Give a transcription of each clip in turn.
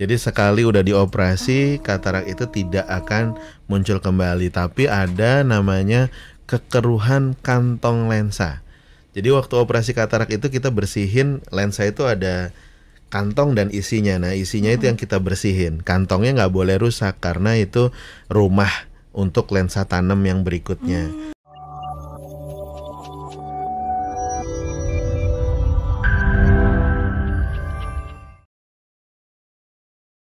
Jadi sekali udah dioperasi katarak itu tidak akan muncul kembali, tapi ada namanya kekeruhan kantong lensa. Jadi waktu operasi katarak itu kita bersihin lensa itu ada kantong dan isinya. Nah isinya itu yang kita bersihin. Kantongnya nggak boleh rusak karena itu rumah untuk lensa tanam yang berikutnya.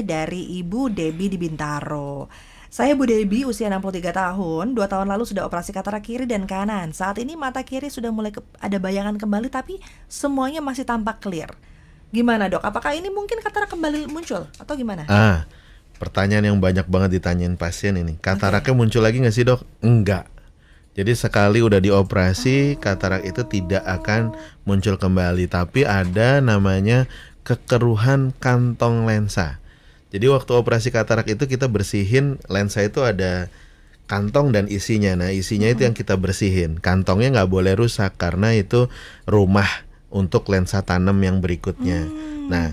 dari Ibu Debi di Bintaro. Saya Bu Debi, usia 63 tahun, dua tahun lalu sudah operasi katarak kiri dan kanan. Saat ini mata kiri sudah mulai ke ada bayangan kembali, tapi semuanya masih tampak clear. Gimana dok, apakah ini mungkin katarak kembali muncul atau gimana? Ah, pertanyaan yang banyak banget ditanyain pasien ini. Kataraknya okay. muncul lagi nggak sih dok? Enggak. Jadi sekali udah dioperasi, katarak itu tidak akan muncul kembali. Tapi ada namanya kekeruhan kantong lensa. Jadi waktu operasi katarak itu kita bersihin lensa itu ada kantong dan isinya. Nah, isinya itu yang kita bersihin. Kantongnya nggak boleh rusak karena itu rumah untuk lensa tanam yang berikutnya. Hmm. Nah,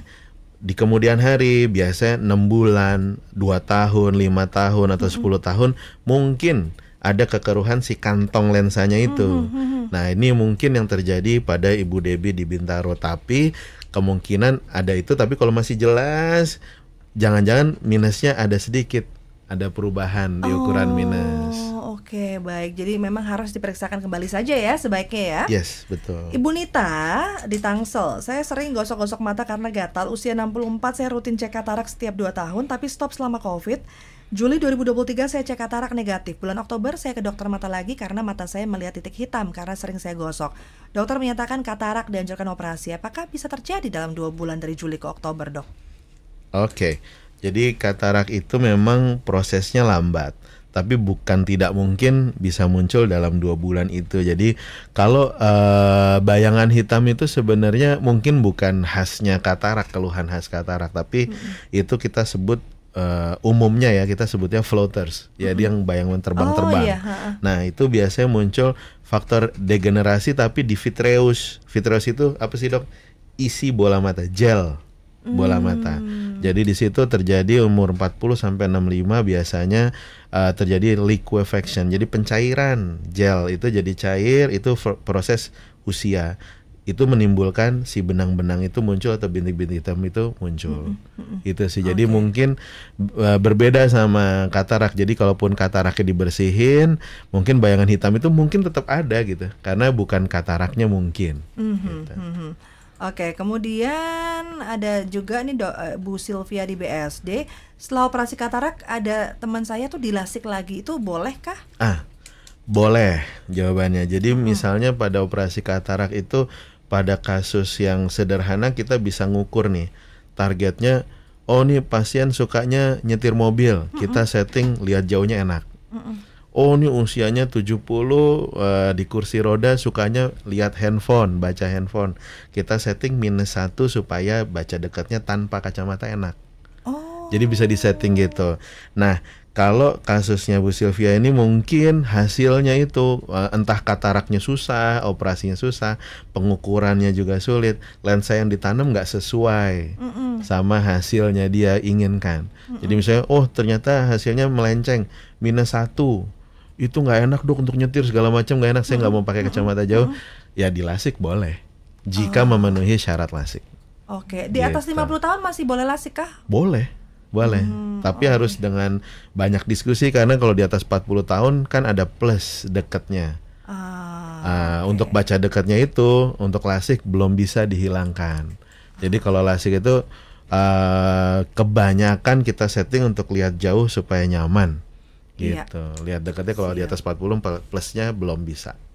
di kemudian hari biasanya 6 bulan, 2 tahun, 5 tahun atau 10 hmm. tahun mungkin ada kekeruhan si kantong lensanya itu. Hmm. Nah, ini mungkin yang terjadi pada Ibu Debi di Bintaro tapi kemungkinan ada itu tapi kalau masih jelas jangan-jangan minusnya ada sedikit ada perubahan di ukuran oh, minus. Oke, okay, baik. Jadi memang harus diperiksakan kembali saja ya sebaiknya ya. Yes, betul. Ibu Nita di Tangsel, saya sering gosok-gosok mata karena gatal. Usia 64 saya rutin cek katarak setiap 2 tahun tapi stop selama Covid. Juli 2023 saya cek katarak negatif. Bulan Oktober saya ke dokter mata lagi karena mata saya melihat titik hitam karena sering saya gosok. Dokter menyatakan katarak dianjurkan operasi. Apakah bisa terjadi dalam 2 bulan dari Juli ke Oktober, Dok? Oke. Jadi katarak itu memang prosesnya lambat, tapi bukan tidak mungkin bisa muncul dalam dua bulan itu. Jadi kalau e, bayangan hitam itu sebenarnya mungkin bukan khasnya katarak, keluhan khas katarak, tapi hmm. itu kita sebut uh, umumnya ya kita sebutnya floaters, ya, mm-hmm. jadi yang bayangan terbang-terbang. Oh, iya. Nah itu biasanya muncul faktor degenerasi tapi di vitreous. Vitreous itu apa sih dok? Isi bola mata, gel bola mata. Hmm. Jadi di situ terjadi umur 40 sampai 65 biasanya uh, terjadi liquefaction. Jadi pencairan gel itu jadi cair itu proses usia itu menimbulkan si benang-benang itu muncul atau bintik-bintik hitam itu muncul. Mm -hmm. Itu sih. Jadi okay. mungkin uh, berbeda sama katarak. Jadi kalaupun kataraknya dibersihin, mungkin bayangan hitam itu mungkin tetap ada gitu. Karena bukan kataraknya mungkin. Mm -hmm. gitu. Mm -hmm. Oke, kemudian ada juga nih do, eh, Bu Sylvia di BSD. Setelah operasi katarak ada teman saya tuh dilasik lagi itu bolehkah? Ah, boleh jawabannya. Jadi hmm. misalnya pada operasi katarak itu pada kasus yang sederhana kita bisa ngukur nih targetnya. Oh nih pasien sukanya nyetir mobil, kita setting lihat jauhnya enak. Hmm oh ini usianya 70 uh, eh, di kursi roda sukanya lihat handphone, baca handphone. Kita setting minus satu supaya baca dekatnya tanpa kacamata enak. Oh. Jadi bisa disetting gitu. Nah, kalau kasusnya Bu Sylvia ini mungkin hasilnya itu eh, entah kataraknya susah, operasinya susah, pengukurannya juga sulit, lensa yang ditanam nggak sesuai mm -mm. sama hasilnya dia inginkan. Mm -mm. Jadi misalnya, oh ternyata hasilnya melenceng minus satu, itu nggak enak dok untuk nyetir segala macam nggak enak saya nggak hmm. mau pakai kacamata jauh hmm. ya di lasik boleh jika oh. memenuhi syarat lasik oke okay. di atas gitu. 50 tahun masih boleh lasik kah boleh boleh hmm, tapi okay. harus dengan banyak diskusi karena kalau di atas 40 tahun kan ada plus dekatnya uh, untuk baca dekatnya itu untuk lasik belum bisa dihilangkan jadi ah. kalau lasik itu uh, kebanyakan kita setting untuk lihat jauh supaya nyaman gitu. Iya. Lihat dekatnya kalau di iya. atas 40 plusnya belum bisa.